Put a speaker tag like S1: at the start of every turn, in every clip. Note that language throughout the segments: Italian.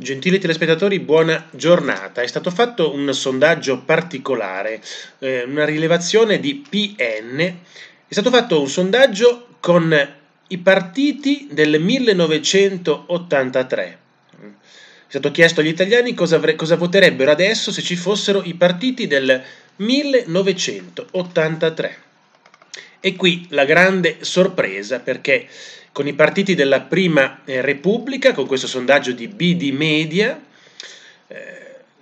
S1: Gentili telespettatori, buona giornata. È stato fatto un sondaggio particolare, eh, una rilevazione di PN. È stato fatto un sondaggio con i partiti del 1983. È stato chiesto agli italiani cosa, cosa voterebbero adesso se ci fossero i partiti del 1983. E qui la grande sorpresa perché con i partiti della Prima eh, Repubblica, con questo sondaggio di BD Media, eh,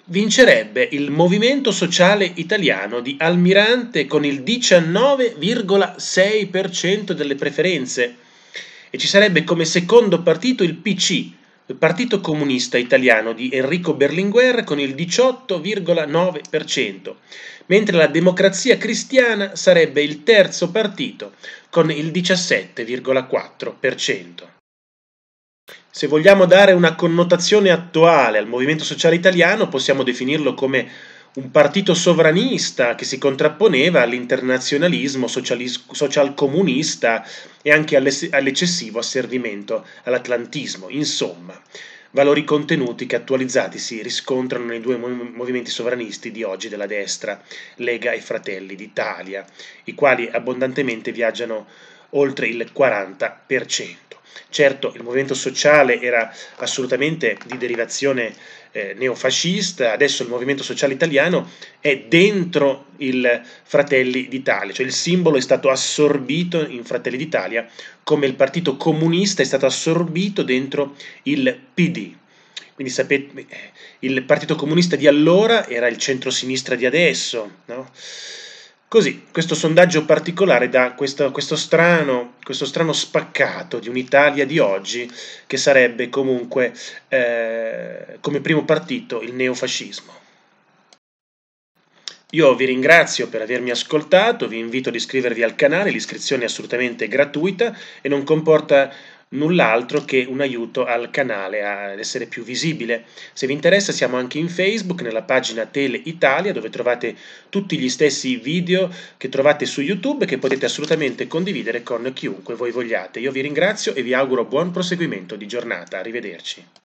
S1: vincerebbe il Movimento Sociale Italiano di Almirante con il 19,6% delle preferenze e ci sarebbe come secondo partito il PC il Partito Comunista Italiano di Enrico Berlinguer con il 18,9%, mentre la Democrazia Cristiana sarebbe il terzo partito con il 17,4%. Se vogliamo dare una connotazione attuale al movimento sociale italiano, possiamo definirlo come un partito sovranista che si contrapponeva all'internazionalismo socialis- socialcomunista e anche all'es- all'eccessivo asservimento all'atlantismo. Insomma, valori contenuti che attualizzati si riscontrano nei due movimenti sovranisti di oggi della destra, Lega e Fratelli d'Italia, i quali abbondantemente viaggiano oltre il 40%. Certo, il movimento sociale era assolutamente di derivazione eh, neofascista, adesso il movimento sociale italiano è dentro il Fratelli d'Italia, cioè il simbolo è stato assorbito in Fratelli d'Italia come il Partito Comunista è stato assorbito dentro il PD. Quindi sapete, eh, il Partito Comunista di allora era il centro-sinistra di adesso, no? Così, questo sondaggio particolare dà questo, questo, strano, questo strano, spaccato di un'Italia di oggi che sarebbe comunque eh, come primo partito il neofascismo. Io vi ringrazio per avermi ascoltato, vi invito ad iscrivervi al canale, l'iscrizione è assolutamente gratuita e non comporta null'altro che un aiuto al canale ad essere più visibile. Se vi interessa siamo anche in Facebook, nella pagina Tele Italia, dove trovate tutti gli stessi video che trovate su YouTube che potete assolutamente condividere con chiunque voi vogliate. Io vi ringrazio e vi auguro buon proseguimento di giornata. Arrivederci.